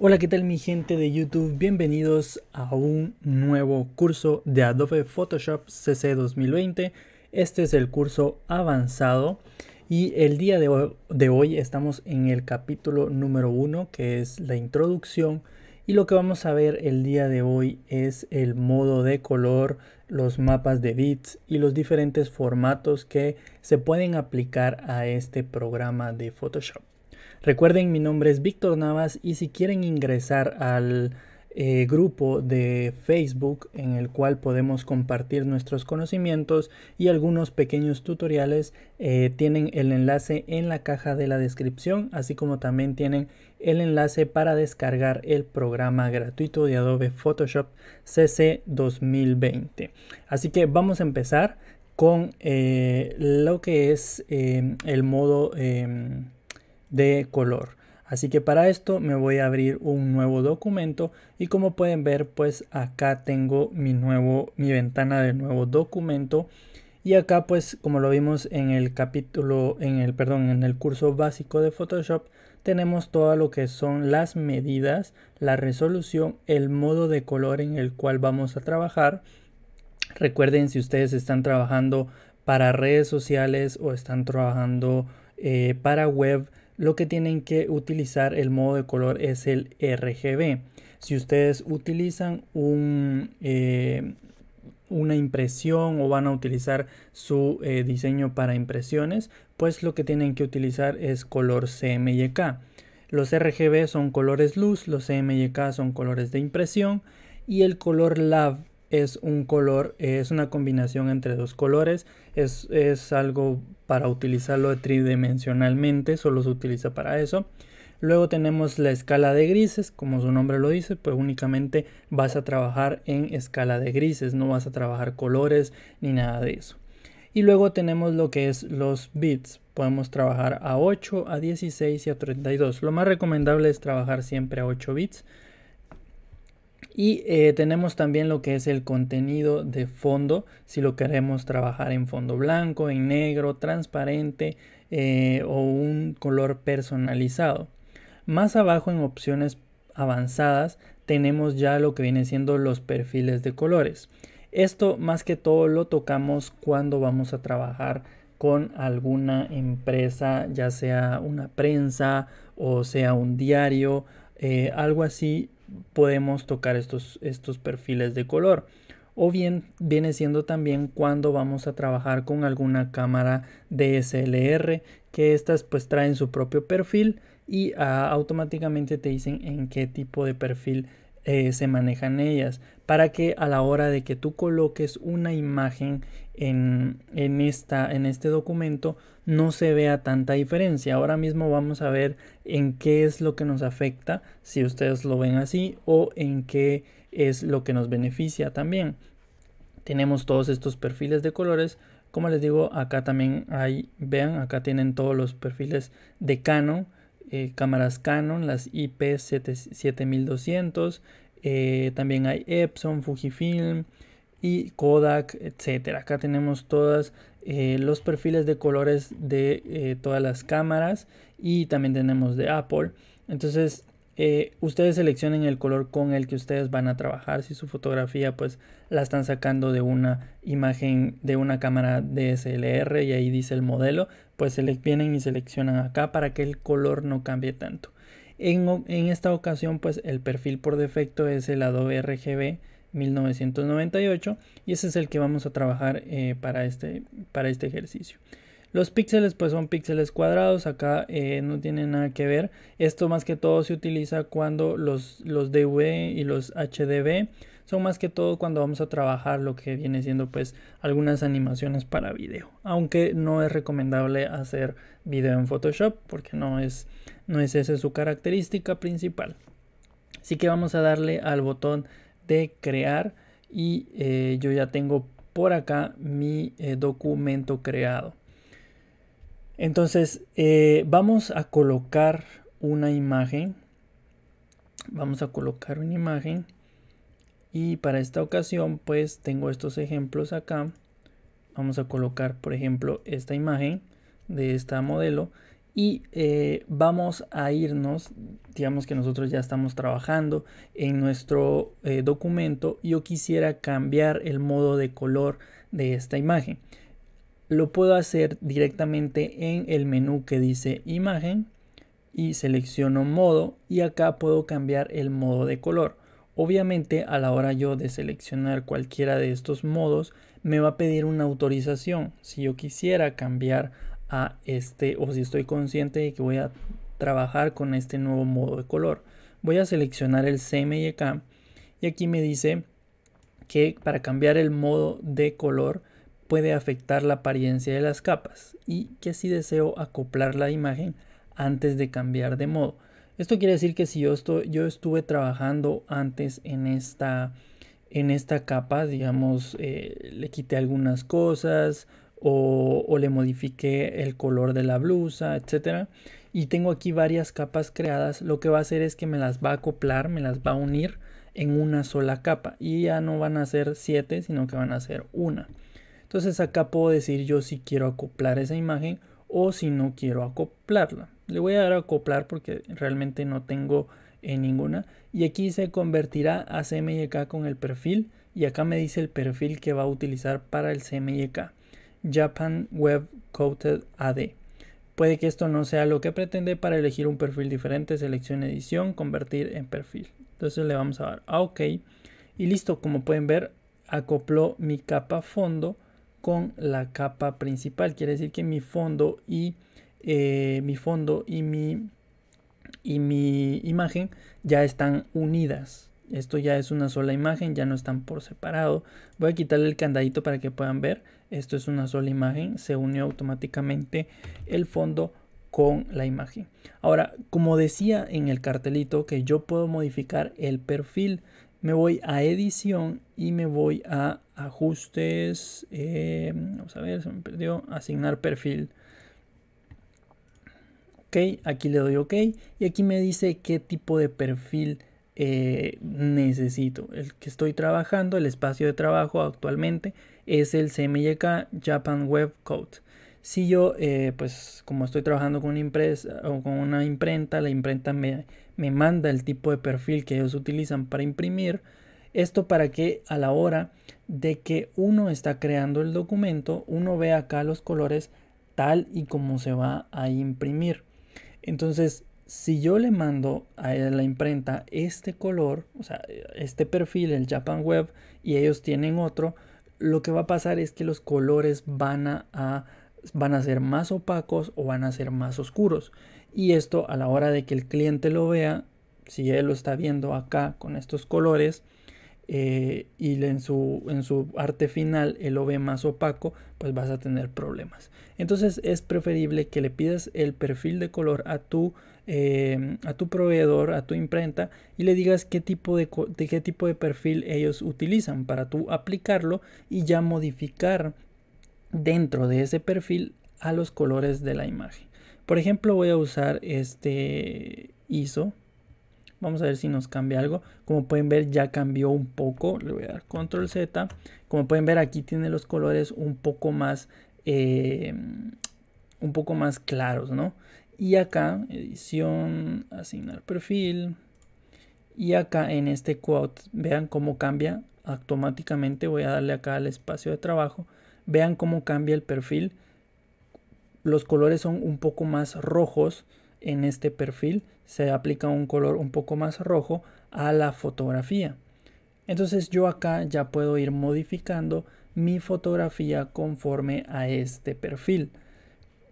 Hola, ¿qué tal mi gente de YouTube? Bienvenidos a un nuevo curso de Adobe Photoshop CC 2020. Este es el curso avanzado y el día de hoy, de hoy estamos en el capítulo número 1 que es la introducción y lo que vamos a ver el día de hoy es el modo de color, los mapas de bits y los diferentes formatos que se pueden aplicar a este programa de Photoshop. Recuerden, mi nombre es Víctor Navas y si quieren ingresar al eh, grupo de Facebook en el cual podemos compartir nuestros conocimientos y algunos pequeños tutoriales, eh, tienen el enlace en la caja de la descripción, así como también tienen el enlace para descargar el programa gratuito de Adobe Photoshop CC 2020. Así que vamos a empezar con eh, lo que es el modo em, de color. Así que para esto me voy a abrir un nuevo documento y como pueden ver pues acá tengo mi nuevo mi ventana de nuevo documento y acá pues como lo vimos en el capítulo en el perdón en el curso básico de Photoshop tenemos todo lo que son las medidas, la resolución, el modo de color en el cual vamos a trabajar. Recuerden si ustedes están trabajando para redes sociales o están trabajando eh, para web lo que tienen que utilizar el modo de color es el RGB. Si ustedes utilizan un, eh, una impresión o van a utilizar su eh, diseño para impresiones, pues lo que tienen que utilizar es color CMYK. Los RGB son colores luz, los CMYK son colores de impresión y el color LAV es un color, es una combinación entre dos colores, es, es algo para utilizarlo tridimensionalmente, solo se utiliza para eso. Luego tenemos la escala de grises, como su nombre lo dice, pues únicamente vas a trabajar en escala de grises, no vas a trabajar colores ni nada de eso. Y luego tenemos lo que es los bits, podemos trabajar a 8, a 16 y a 32. Lo más recomendable es trabajar siempre a 8 bits y eh, tenemos también lo que es el contenido de fondo, si lo queremos trabajar en fondo blanco, en negro, transparente eh, o un color personalizado. Más abajo en opciones avanzadas tenemos ya lo que viene siendo los perfiles de colores. Esto más que todo lo tocamos cuando vamos a trabajar con alguna empresa, ya sea una prensa o sea un diario, eh, algo así podemos tocar estos, estos perfiles de color. O bien viene siendo también cuando vamos a trabajar con alguna cámara DSLR, que estas pues traen su propio perfil y ah, automáticamente te dicen en qué tipo de perfil eh, se manejan ellas para que a la hora de que tú coloques una imagen en, esta, en este documento no se vea tanta diferencia. Ahora mismo vamos a ver en qué es lo que nos afecta, si ustedes lo ven así, o en qué es lo que nos beneficia también. Tenemos todos estos perfiles de colores. Como les digo, acá también hay, vean, acá tienen todos los perfiles de Canon, eh, cámaras Canon, las IP 7200, eh, también hay Epson, Fujifilm y Kodak, etcétera. Acá tenemos todos eh, los perfiles de colores de eh, todas las cámaras y también tenemos de Apple. Entonces, ustedes seleccionen el color con el que ustedes van a trabajar. Si su fotografía, pues la están sacando de una imagen de una cámara DSLR y ahí dice el modelo, pues se vienen y seleccionan acá para que el color no cambie tanto. En, esta ocasión, pues el perfil por defecto es el Adobe RGB 1998 y ese es el que vamos a trabajar eh, este, para, este, ejercicio. Los píxeles pues son píxeles cuadrados, acá eh, no tiene nada que ver. Esto más que todo se utiliza cuando los, los DV y los HDB son más que todo cuando vamos a trabajar lo que viene siendo pues algunas animaciones para video. Aunque no es recomendable hacer video en Photoshop porque no es no es esa su característica principal. Así que vamos a darle al botón de crear y eh, yo ya tengo por acá mi eh, documento creado. Entonces eh, vamos a colocar una imagen. Vamos a colocar una imagen. Y para esta ocasión pues tengo estos ejemplos acá. Vamos a colocar por ejemplo esta imagen de esta modelo y eh, vamos a irnos, digamos que nosotros ya estamos trabajando en nuestro eh, documento, yo quisiera cambiar el modo de color de esta imagen. Lo puedo hacer directamente en el menú que dice imagen y selecciono modo y acá puedo cambiar el modo de color. Obviamente a la hora yo de seleccionar cualquiera de estos modos me va a pedir una autorización. Si yo quisiera cambiar a este o si estoy consciente de que voy a trabajar con este nuevo modo de color. Voy a seleccionar el CMYK e y aquí me dice que para cambiar el modo de color puede afectar la apariencia de las capas y que si deseo acoplar la imagen antes de cambiar de modo. Esto quiere decir que si yo, estoy, yo estuve trabajando antes en esta, en esta capa, digamos, eh, le quité algunas cosas o, le modifique el color de la blusa, etcétera. Y tengo aquí varias capas creadas. Lo que va a hacer es que me las va a acoplar, me las va a unir en una sola capa. Y ya no van a ser siete, sino que van a ser una. Entonces acá puedo decir yo si quiero acoplar esa imagen o si no quiero acoplarla. Le voy a dar a acoplar porque realmente no tengo en ninguna. Y aquí se convertirá a CMYK con el perfil. Y acá me dice el perfil que va a utilizar para el CMYK. Japan Web Coated AD. Puede que esto no sea lo que pretende para elegir un perfil diferente, selección edición, convertir en perfil. Entonces le vamos a dar a OK y listo, como pueden ver acopló mi capa fondo con la capa principal. Quiere decir que mi fondo y eh, mi fondo y mi y mi imagen ya están unidas. Esto ya es una sola imagen, ya no están por separado. Voy a quitarle el candadito para que puedan ver esto es una sola imagen, se unió automáticamente el fondo con la imagen. Ahora, como decía en el cartelito que yo puedo modificar el perfil, me voy a edición y me voy a ajustes, eh, vamos a ver, se me perdió, asignar perfil. Ok, aquí le doy ok y aquí me dice qué tipo de perfil eh, necesito. El que estoy trabajando, el espacio de trabajo actualmente es el CMYK Japan Web Code. Si yo, eh, pues como estoy trabajando con una, empresa o con una imprenta, la imprenta me, manda el tipo de perfil que ellos utilizan para imprimir. Esto para que a la hora de que uno está creando el documento, uno vea acá los colores tal y como se va a imprimir. Entonces, si yo le mando a la imprenta este color, o sea, este perfil, el Japan Web, y ellos tienen otro, lo que va a pasar es que los colores van a, van a ser más opacos o van a ser más oscuros. Y esto a la hora de que el cliente lo vea, si él lo está viendo acá con estos colores, eh, y en su, en su arte final él lo ve más opaco, pues vas a tener problemas. Entonces es preferible que le pidas el perfil de color a tu Em, a tu proveedor, a tu imprenta y le digas qué tipo de, qué tipo de perfil ellos utilizan para tú aplicarlo y ya modificar dentro de ese perfil a los colores de la imagen. Por ejemplo, voy a usar este ISO. Vamos a ver si nos cambia algo. Como pueden ver, ya cambió un poco. Le voy a dar control Z. Como pueden ver, aquí tiene los colores un poco más, em, un poco más claros, ¿no? Y acá, edición, asignar perfil. Y acá en este quote, vean cómo cambia automáticamente. Voy a darle acá al espacio de trabajo. Vean cómo cambia el perfil. Los colores son un poco más rojos en este perfil. Se aplica un color un poco más rojo a la fotografía. Entonces yo acá ya puedo ir modificando mi fotografía conforme a este perfil.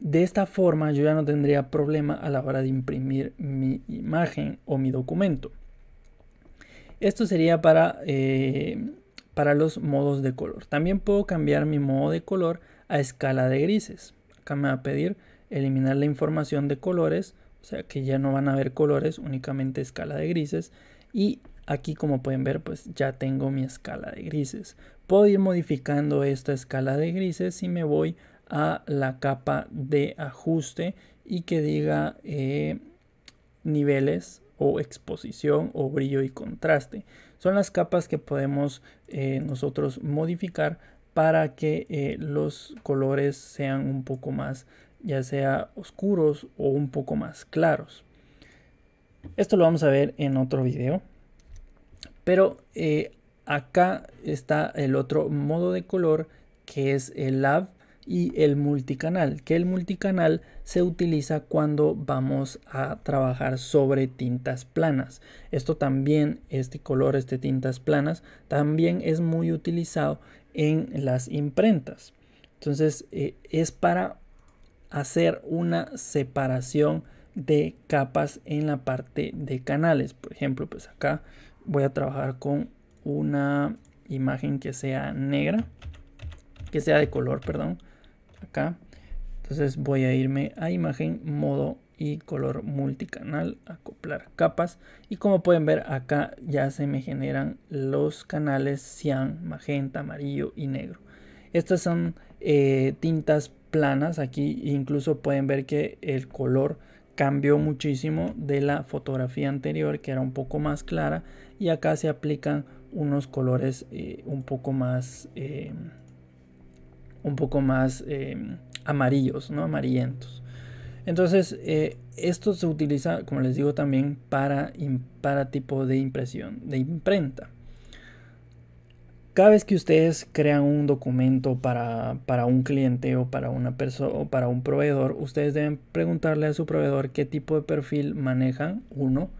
De esta forma yo ya no tendría problema a la hora de imprimir mi imagen o mi documento. Esto sería para, eh, para los modos de color. También puedo cambiar mi modo de color a escala de grises. Acá me va a pedir eliminar la información de colores, o sea que ya no van a haber colores, únicamente escala de grises. Y aquí como pueden ver pues ya tengo mi escala de grises. Puedo ir modificando esta escala de grises si me voy a a la capa de ajuste y que diga eh, niveles o exposición o brillo y contraste. Son las capas que podemos eh, nosotros modificar para que eh, los colores sean un poco más ya sea oscuros o un poco más claros. Esto lo vamos a ver en otro video. Pero acá está el otro modo de color que es el Lab y el multicanal, que el multicanal se utiliza cuando vamos a trabajar sobre tintas planas. Esto también, este color, este tintas planas, también es muy utilizado en las imprentas. Entonces eh, es para hacer una separación de capas en la parte de canales. Por ejemplo, pues acá voy a trabajar con una imagen que sea negra, que sea de color, perdón acá. Entonces voy a irme a imagen, modo y color multicanal, acoplar capas. Y como pueden ver acá ya se me generan los canales cian, magenta, amarillo y negro. Estas son eh, tintas planas. Aquí incluso pueden ver que el color cambió muchísimo de la fotografía anterior que era un poco más clara. Y acá se aplican unos colores eh, un poco más... Eh, un poco más eh, amarillos, ¿no? Amarillentos. Entonces, eh, esto se utiliza, como les digo, también para, para tipo de impresión, de imprenta. Cada vez que ustedes crean un documento para, un cliente o para una persona o para un proveedor, ustedes deben preguntarle a su proveedor qué tipo de perfil manejan, uno.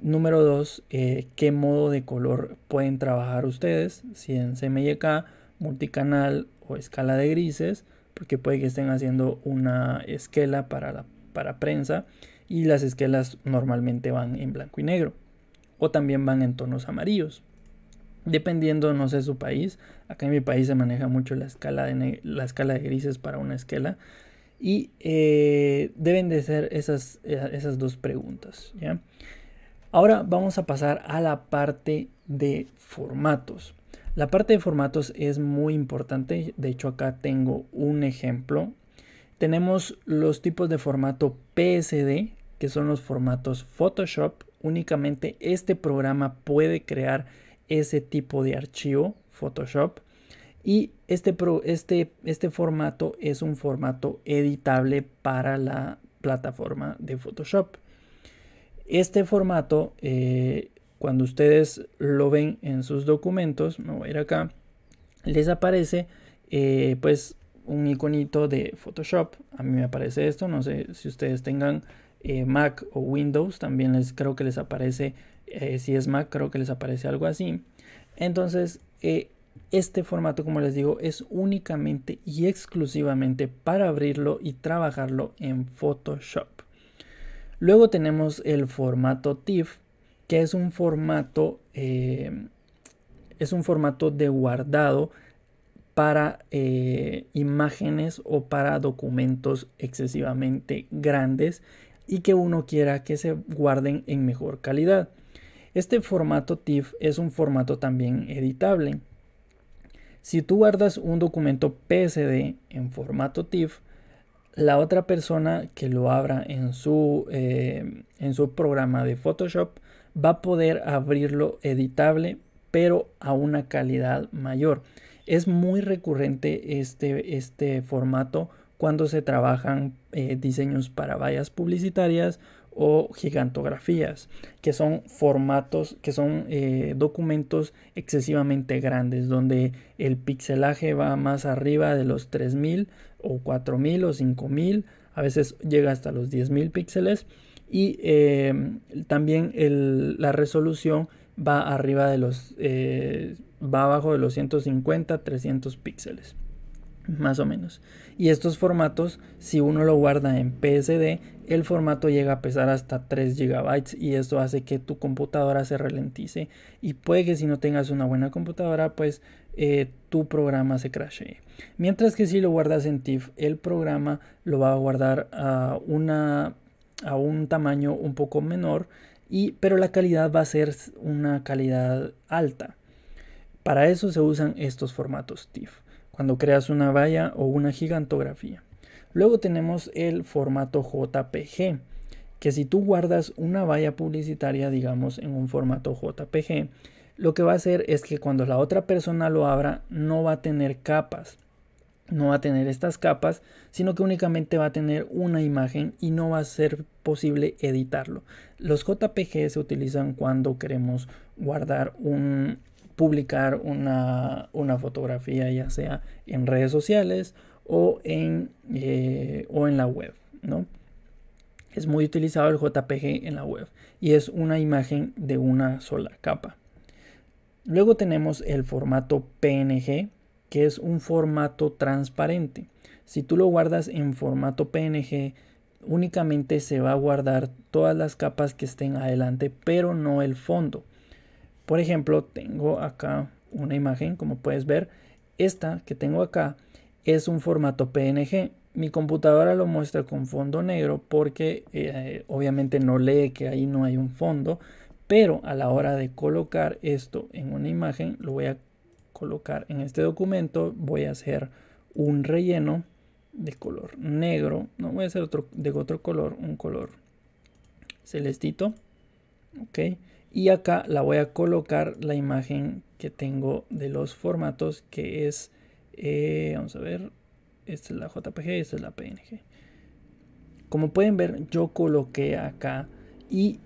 Número dos, eh, qué modo de color pueden trabajar ustedes, si en CMYK multicanal o escala de grises, porque puede que estén haciendo una esquela para, la, para prensa y las esquelas normalmente van en blanco y negro o también van en tonos amarillos. Dependiendo, no sé, su país. Acá en mi país se maneja mucho la escala de, la escala de grises para una esquela. Y eh, deben de ser esas, eh, esas dos preguntas. Ahora vamos a pasar a la parte de formatos. La parte de formatos es muy importante. De hecho, acá tengo un ejemplo. Tenemos los tipos de formato PSD, que son los formatos Photoshop. Únicamente este programa puede crear ese tipo de archivo Photoshop. Y este, pro, este, este formato es un formato editable para la plataforma de Photoshop. Este formato eh, cuando ustedes lo ven en sus documentos, me voy a ir acá, les aparece eh, pues un iconito de Photoshop. A mí me aparece esto, no sé si ustedes tengan eh, Mac o Windows, también les creo que les aparece, eh, si es Mac creo que les aparece algo así. Entonces, este formato, como les digo, es únicamente y exclusivamente para abrirlo y trabajarlo en Photoshop. Luego tenemos el formato TIFF, que es un formato, eh, es un formato de guardado para eh, imágenes o para documentos excesivamente grandes y que uno quiera que se guarden en mejor calidad. Este formato TIFF es un formato también editable. Si tú guardas un documento PSD en formato TIFF, la otra persona que lo abra en su, eh, en su programa de Photoshop va a poder abrirlo editable, pero a una calidad mayor. Es muy recurrente este, este formato cuando se trabajan eh, diseños para vallas publicitarias o gigantografías, que son formatos, que son eh, documentos excesivamente grandes, donde el pixelaje va más arriba de los 3000 o 4000 o 5000, a veces llega hasta los 10000 píxeles y em, también la resolución va arriba de los eh, va abajo de los 150 300 píxeles más o menos y estos formatos si uno lo guarda en PSD el formato llega a pesar hasta 3 GB y esto hace que tu computadora se ralentice y puede que si no tengas una buena computadora pues eh, tu programa se crashee. Mientras que si lo guardas en TIFF el programa lo va a guardar a una a un tamaño un poco menor, y, pero la calidad va a ser una calidad alta. Para eso se usan estos formatos TIFF, cuando creas una valla o una gigantografía. Luego tenemos el formato JPG, que si tú guardas una valla publicitaria, digamos, en un formato JPG, lo que va a hacer es que cuando la otra persona lo abra no va a tener capas, no va a tener estas capas, sino que únicamente va a tener una imagen y no va a ser posible editarlo. Los JPG se utilizan cuando queremos guardar un publicar una, fotografía ya sea en redes sociales o en, eh, o en la web, ¿no? Es muy utilizado el JPG en la web y es una imagen de una sola capa. Luego tenemos el formato PNG, que es un formato transparente. Si tú lo guardas en formato PNG, únicamente se va a guardar todas las capas que estén adelante, pero no el fondo. Por ejemplo, tengo acá una imagen, como puedes ver, esta que tengo acá es un formato PNG. Mi computadora lo muestra con fondo negro porque eh, obviamente no lee que ahí no hay un fondo, pero a la hora de colocar esto en una imagen, lo voy a colocar en este documento, voy a hacer un relleno de color negro, no voy a hacer otro de otro color, un color celestito, ok, y acá la voy a colocar la imagen que tengo de los formatos que es, eh, vamos a ver, esta es la JPG esta es la PNG. Como pueden ver, yo coloqué acá y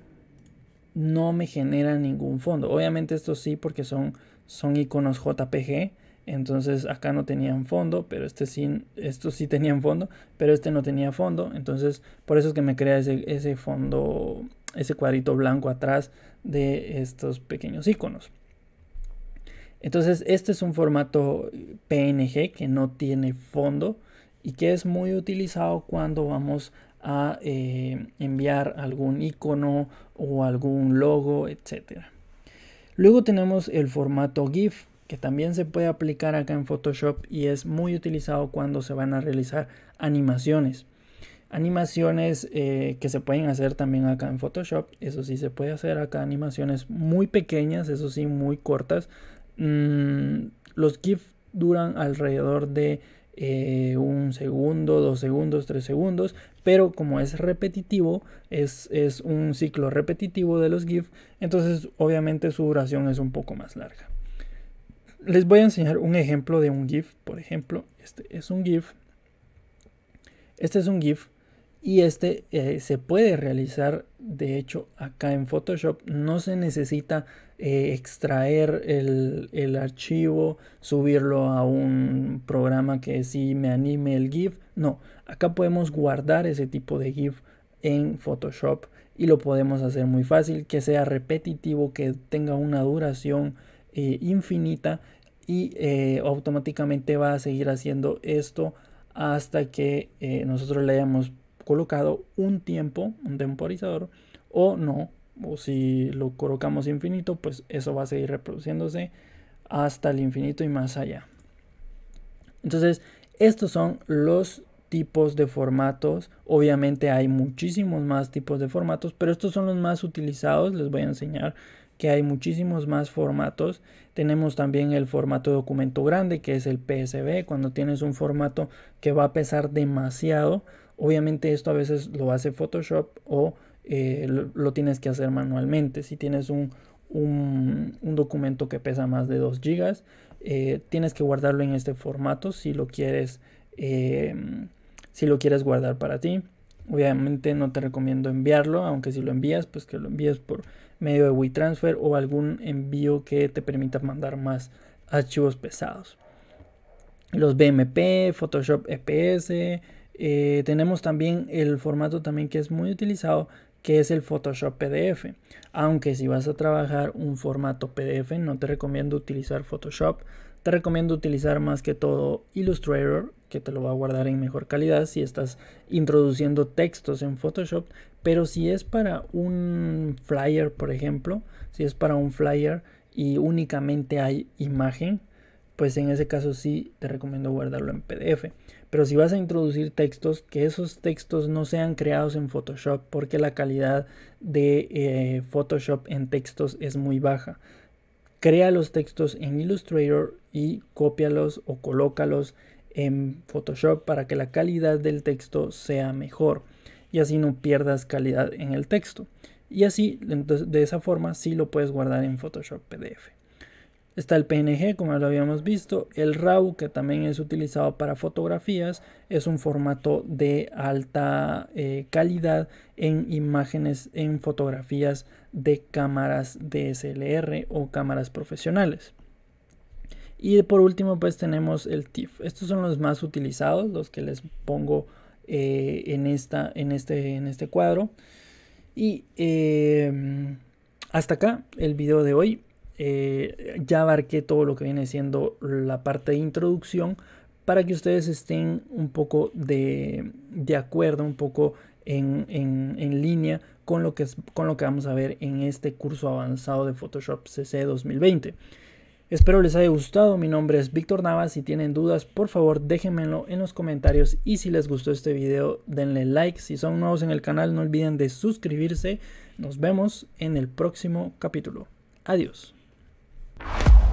no me genera ningún fondo. Obviamente esto sí porque son, son iconos JPG, entonces acá no tenían fondo, pero este sí, estos sí tenían fondo, pero este no tenía fondo, entonces por eso es que me crea ese, ese fondo, ese cuadrito blanco atrás de estos pequeños iconos. Entonces este es un formato PNG que no tiene fondo y que es muy utilizado cuando vamos a a eh, enviar algún icono o algún logo, etcétera. Luego tenemos el formato GIF, que también se puede aplicar acá en Photoshop y es muy utilizado cuando se van a realizar animaciones. Animaciones eh, que se pueden hacer también acá en Photoshop, eso sí se puede hacer acá animaciones muy pequeñas, eso sí muy cortas. Mm, los GIF duran alrededor de eh, un segundo, dos segundos, tres segundos, pero como es repetitivo, es, es un ciclo repetitivo de los GIF, entonces obviamente su duración es un poco más larga. Les voy a enseñar un ejemplo de un GIF, por ejemplo, este es un GIF, este es un GIF y este eh, se puede realizar de hecho acá en Photoshop, no se necesita eh, extraer el, archivo, subirlo a un programa que si me anime el GIF. No, acá podemos guardar ese tipo de GIF en Photoshop y lo podemos hacer muy fácil, que sea repetitivo, que tenga una duración eh, infinita y eh, automáticamente va a seguir haciendo esto hasta que nosotros le hayamos colocado un tiempo, un temporizador o no o si lo colocamos infinito, pues eso va a seguir reproduciéndose hasta el infinito y más allá. Entonces, estos son los tipos de formatos. Obviamente hay muchísimos más tipos de formatos, pero estos son los más utilizados. Les voy a enseñar que hay muchísimos más formatos. Tenemos también el formato documento grande, que es el PSB, cuando tienes un formato que va a pesar demasiado. Obviamente esto a veces lo hace Photoshop o eh, lo, tienes que hacer manualmente. Si tienes un, un, documento que pesa más de 2 GB, eh, tienes que guardarlo en este formato si lo quieres. Eh, si lo quieres guardar para ti. Obviamente no te recomiendo enviarlo, aunque si lo envías, pues que lo envíes por medio de WeTransfer o algún envío que te permita mandar más archivos pesados. Los BMP, Photoshop EPS, eh, tenemos también el formato también que es muy utilizado, que es el Photoshop PDF. Aunque si vas a trabajar un formato PDF, no te recomiendo utilizar Photoshop. Te recomiendo utilizar más que todo Illustrator, que te lo va a guardar en mejor calidad si estás introduciendo textos en Photoshop. Pero si es para un flyer, por ejemplo, si es para un flyer y únicamente hay imagen, pues en ese caso sí te recomiendo guardarlo en PDF. Pero si vas a introducir textos, que esos textos no sean creados en Photoshop porque la calidad de eh, Photoshop en textos es muy baja. Crea los textos en Illustrator y cópialos o colócalos en Photoshop para que la calidad del texto sea mejor y así no pierdas calidad en el texto. Y así, de esa forma, sí lo puedes guardar en Photoshop PDF. Está el PNG, como lo habíamos visto. El RAW, que también es utilizado para fotografías. Es un formato de alta eh, calidad en imágenes, en fotografías de cámaras DSLR o cámaras profesionales. Y por último, pues tenemos el TIFF. Estos son los más utilizados, los que les pongo eh, en, esta, en, este, en este cuadro. Y eh, hasta acá el video de hoy. Eh, ya abarqué todo lo que viene siendo la parte de introducción para que ustedes estén un poco de, acuerdo, un poco en, línea con lo, que con lo que vamos a ver en este curso avanzado de Photoshop CC 2020. Espero les haya gustado, mi nombre es Víctor Navas, si tienen dudas por favor déjenmelo en los comentarios y si les gustó este video denle like, si son nuevos en el canal no olviden de suscribirse, nos vemos en el próximo capítulo, adiós. Bye.